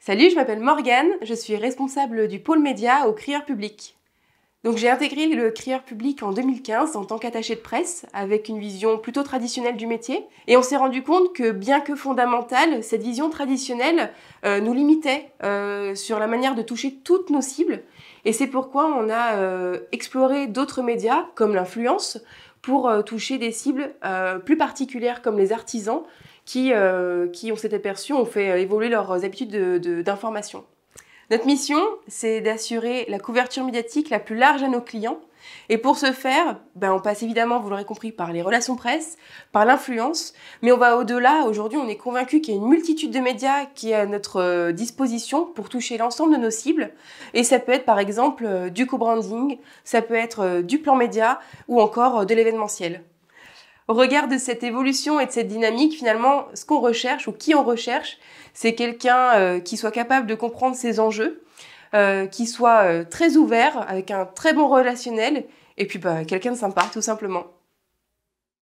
Salut, je m'appelle Morgane, je suis responsable du pôle média au Crieur Public. Donc j'ai intégré le crieur public en 2015 en tant qu'attaché de presse, avec une vision plutôt traditionnelle du métier. Et on s'est rendu compte que bien que fondamentale, cette vision traditionnelle euh, nous limitait euh, sur la manière de toucher toutes nos cibles. Et c'est pourquoi on a euh, exploré d'autres médias, comme l'influence, pour toucher des cibles plus particulières comme les artisans, qui, qui on s'est aperçu, ont fait évoluer leurs habitudes d'information. Notre mission, c'est d'assurer la couverture médiatique la plus large à nos clients. Et pour ce faire, ben, on passe évidemment, vous l'aurez compris, par les relations presse, par l'influence, mais on va au-delà. Aujourd'hui, on est convaincu qu'il y a une multitude de médias qui est à notre euh, disposition pour toucher l'ensemble de nos cibles. Et ça peut être par exemple euh, du co-branding, ça peut être euh, du plan média ou encore de l'événementiel au regard de cette évolution et de cette dynamique, finalement, ce qu'on recherche ou qui on recherche, c'est quelqu'un euh, qui soit capable de comprendre ses enjeux, euh, qui soit euh, très ouvert, avec un très bon relationnel, et puis bah, quelqu'un de sympa, tout simplement.